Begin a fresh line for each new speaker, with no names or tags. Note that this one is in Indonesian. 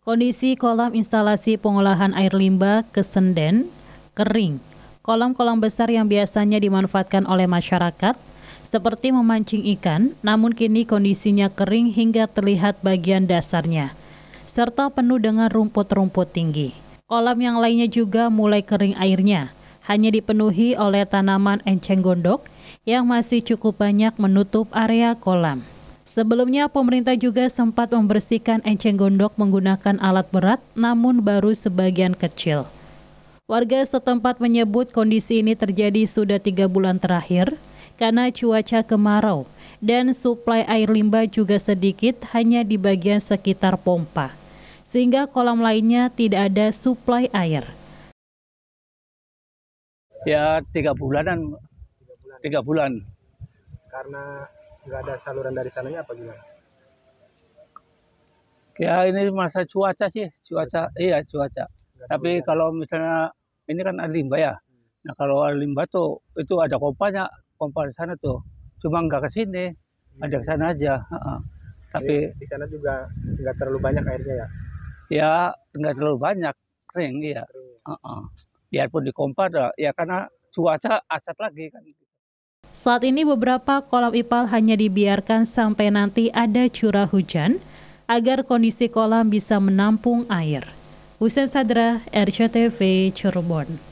Kondisi kolam instalasi pengolahan air limbah kesenden, kering. Kolam-kolam besar yang biasanya dimanfaatkan oleh masyarakat seperti memancing ikan, namun kini kondisinya kering hingga terlihat bagian dasarnya, serta penuh dengan rumput-rumput tinggi. Kolam yang lainnya juga mulai kering airnya, hanya dipenuhi oleh tanaman enceng gondok yang masih cukup banyak menutup area kolam. Sebelumnya, pemerintah juga sempat membersihkan enceng gondok menggunakan alat berat, namun baru sebagian kecil. Warga setempat menyebut kondisi ini terjadi sudah tiga bulan terakhir karena cuaca kemarau dan suplai air limbah juga sedikit hanya di bagian sekitar pompa, sehingga kolam lainnya tidak ada suplai air.
Ya, tiga bulanan. Tiga bulan. Karena nggak ada saluran dari sananya apa gimana? Ya ini masa cuaca sih, cuaca Betul. iya cuaca. Tapi kalau misalnya ini kan ada limbah ya. Hmm. Nah kalau ada limbah tuh itu ada kompanya, kompa di sana tuh. Cuma nggak ke sini, hmm. ada ke sana aja. Hmm. Tapi iya, di sana juga nggak terlalu banyak airnya ya? Ya nggak terlalu banyak, kering iya. Kering. Uh Biarpun di kompa ya karena cuaca asap lagi
kan. Saat ini beberapa kolam ipal hanya dibiarkan sampai nanti ada curah hujan agar kondisi kolam bisa menampung air. Hussein Sadra, RCTV Cirebon.